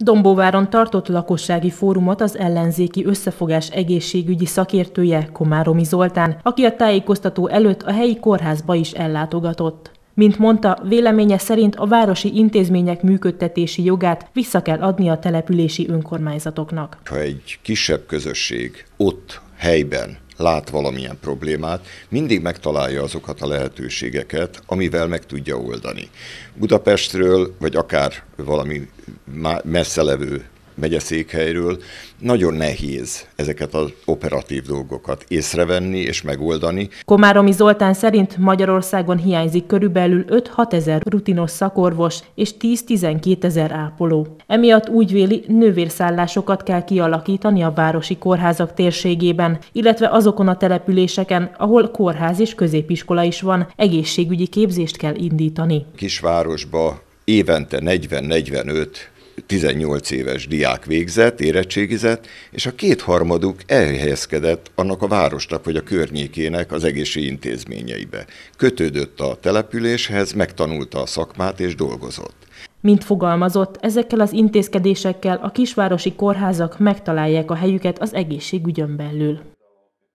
Dombóváron tartott lakossági fórumot az ellenzéki összefogás egészségügyi szakértője Komáromi Zoltán, aki a tájékoztató előtt a helyi kórházba is ellátogatott. Mint mondta, véleménye szerint a városi intézmények működtetési jogát vissza kell adni a települési önkormányzatoknak. Ha egy kisebb közösség ott helyben lát valamilyen problémát, mindig megtalálja azokat a lehetőségeket, amivel meg tudja oldani. Budapestről, vagy akár valami messze levő megyeszékhelyről, nagyon nehéz ezeket az operatív dolgokat észrevenni és megoldani. Komáromi Zoltán szerint Magyarországon hiányzik körülbelül 5-6 ezer rutinos szakorvos és 10-12 ezer ápoló. Emiatt úgy véli, nővérszállásokat kell kialakítani a városi kórházak térségében, illetve azokon a településeken, ahol kórház és középiskola is van, egészségügyi képzést kell indítani. Kisvárosba évente 40-45 18 éves diák végzett, érettségizett, és a kétharmaduk elhelyezkedett annak a városnak vagy a környékének az intézményeibe. Kötődött a településhez, megtanulta a szakmát és dolgozott. Mint fogalmazott, ezekkel az intézkedésekkel a kisvárosi kórházak megtalálják a helyüket az egészségügyön belül.